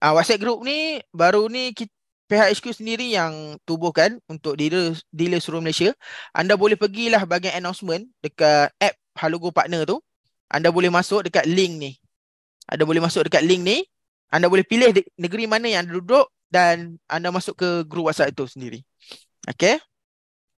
Ah uh, WhatsApp group ni baru ni kita pihak HQ sendiri yang tubuhkan untuk dealer, dealer seluruh Malaysia. Anda boleh pergilah bahagian announcement dekat app Halogo Partner tu. Anda boleh masuk dekat link ni. Anda boleh masuk dekat link ni. Anda boleh pilih negeri mana yang anda duduk dan anda masuk ke grup WhatsApp itu sendiri. Okay.